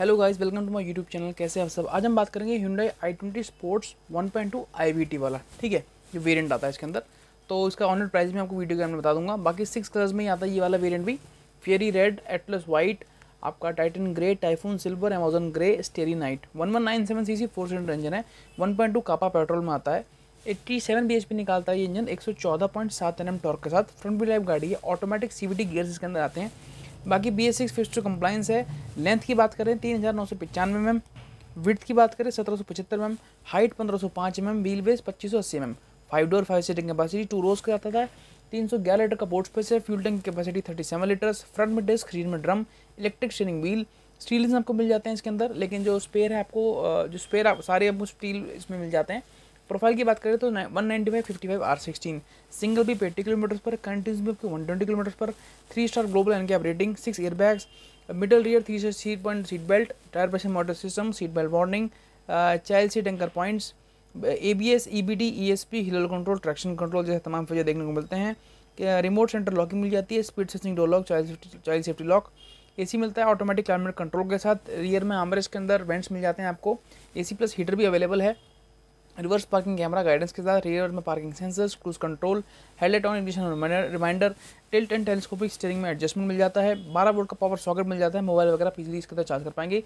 hello guys welcome to my YouTube channel कैसे आप सब आज हम बात करेंगे आई ट्वेंटी स्पोर्ट्स 1.2 IVT वाला ठीक है जो वेरिएंट आता है इसके अंदर तो इसका ऑनलाइन प्राइस में आपको वीडियो के अंदर बता दूंगा बाकी सिक्स कलर्स में ही आता है ये वाला वेरिएंट भी फेरी रेड एटलस वाइट आपका titan grey typhoon silver Amazon grey starry night one one nine seven C C four seater engine है one point two kappa petrol में आता है eighty seven B H P निकालता है ये engine एक सौ चौदह पॉइंट सात एन एम टॉर्क के साथ फ्रंट व्हील लाइव गाड़ी है automatic C V T gears इसके अंदर आते हैं बाकी B S six phase two compliance है लेंथ की बात करें तीन हज़ार नौ सौ पचानवे एम विथ की बात करें सत्रह सौ पचहत्तर एम हाइट पंद्रह सौ पाँच एम एम व्हील बेस पच्चीस सौ अस्सी M M five door five seating capacity two rows का आता था तीन सौ ग्यारह लीटर का बोर्ड स्पेस है fuel tank capacity thirty seven litre front में डिस्क रीन में drum electric steering wheel steel आपको मिल जाते हैं इसके अंदर लेकिन जो स्पेयर है आपको जो स्पेयर आप सारे आपको स्टील इसमें मिल जाते हैं प्रोफाइल की बात करें तो one ninety five fifty five R sixteen single भी एट्टी किलोमीटर्स पर कंटिन्यूस भी आपकी वन ट्वेंटी किलोमीटर्स पर थ्री स्टार ग्लोबल यानी कि आप rating six air bags middle rear three seat point seat belt tyre pressure motor system seat belt warning child seat anchor points A B S E B D E S P hill control traction control जैसे तमाम feature देखने को मिलते हैं remote centre locking मिल जाती है speed sensing door lock child safety child safety lock AC मिलता है ऑटोमेटिक क्लाइमेट कंट्रोल के साथ रियर में आमरेज के अंदर वेंट्स मिल जाते हैं आपको ए सी प्लस हीटर भी अवेलेबल है रिवर्स पार्किंग कैमरा गाइडेंस के साथ रियर में parking sensors cruise control headlight on indication reminder tilt and telescopic steering में एडजस्टमेंट मिल जाता है बारह वोल्ट का पावर सॉकेट मिल जाता है मोबाइल वगैरह पीछे इसके अंदर चार्ज कर पाएंगे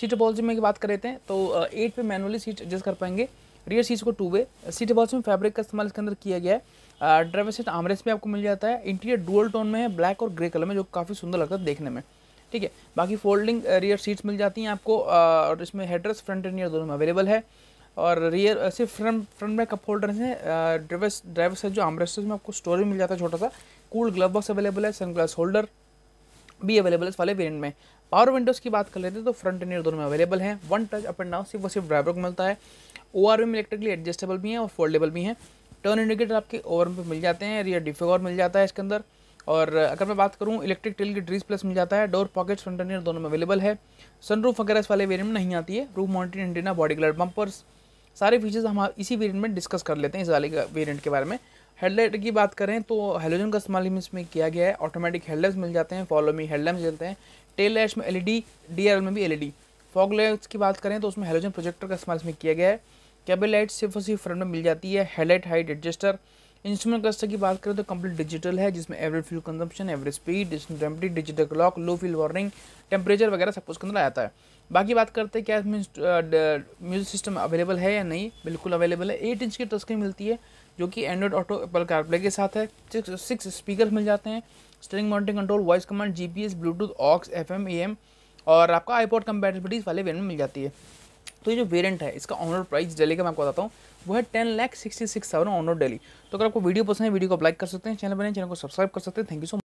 सीट बॉल्स में की बात करते हैं तो एट तो, पे मैनुअली सीट एडजस्ट कर पाएंगे रियर सीट्स को टू वे सीट बॉल्स में फैब्रिक का इस्तेमाल इसके अंदर किया गया है ड्राइवर सीट आमरेस में आपको मिल जाता है इंटीरियर डुअल टोन में है ब्लैक और ग्रे कलर में जो काफ़ी सुंदर लगता है देखने में ठीक है बाकी फोल्डिंग रियर सीट्स मिल जाती हैं आपको और इसमें हेडरेस फ्रंट एंड रियर दोनों में अवेलेबल है और रियर सिर्फ फ्रंट फ्रंट में कप होल्डर हैं ड्राइवर्स ड्राइवर से जो आमरेस्टर्स में आपको स्टोर भी मिल जाता है छोटा सा कूल ग्लव बॉक्स अवेलेबल है सन ग्लास होल्डर भी अवेलेबल है इस वाले वेरियंट में पावर विंडोज़ की बात कर लेते हैं तो फ्रंट एंड दोनों में अवेलेबल है one touch up and down सिर्फ वो सिर्फ ड्राइवर को मिलता है ओ में इलेक्ट्रिकली एडजस्टेबल भी हैं और फोल्डेबल भी हैं टर्न इंडिकेटर आपके ओवर पे मिल जाते हैं रियर डिफेगोर मिल जाता है इसके अंदर और अगर मैं बात करूँ इलेक्ट्रिक टेल की ड्रीज प्लस मिल जाता है डोर पॉकेट फ्रंट एंड दोनों में अवेलेबल है सनरूफ वगैरह इस वाले वेरियंट में नहीं आती है roof mounted antenna body colour bumpers सारे फीचर्स हम इसी वेरिएंट में डिस्कस कर लेते हैं इस वाले वेरिएंट के बारे में हेडलाइट की बात करें तो हेलोजन तो का इस्तेमाल इसमें किया गया है ऑटोमेटिक हेडलाइट्स मिल जाते हैं फॉलो मी हेडलाइट्स मिलते हैं टेल लाइट्स में एलईडी डीआरएल में भी एलईडी फॉग लाइट्स की बात करें तो उसमें हेलोजन प्रोजेक्टर का इस्तेमाल इसमें किया गया है कैबल लाइट सिर्फ और सिर्फ फ्रंट में मिल जाती है headlight height adjuster instrument cluster की बात करें तो कंप्लीट डिजिटल है जिसमें average fuel consumption average speed digital clock low fuel warning temperature वगैरह सब कुछ के अंदर आता है बाकी बात करते हैं क्या म्यूजिक सिस्टम अवेलेबल है या नहीं बिल्कुल अवेलेबल है एट इंच की टच स्क्रीन मिलती है जो कि एंड्रॉइड ऑटो एप्पल कारप्ले के साथ है सिक्स स्पीकर मिल जाते हैं steering mounting control voice command एस ब्लूटूथ ऑक्स ए एम और आपका आईपोर्ट कंपेटेबिलिटीज वाले वेरियंट मिल जाती है तो ये जो वेरिएंट है इसका ऑन रोड प्राइस डेली का मैं आपको बताता हूँ वो है ten lakh sixty six thousand on road Delhi तो अगर आपको वीडियो पसंद है वीडियो को लाइक कर सकते हैं चैनल बने चैनल को सब्सक्राइब कर सकते हैं थैंक यू सो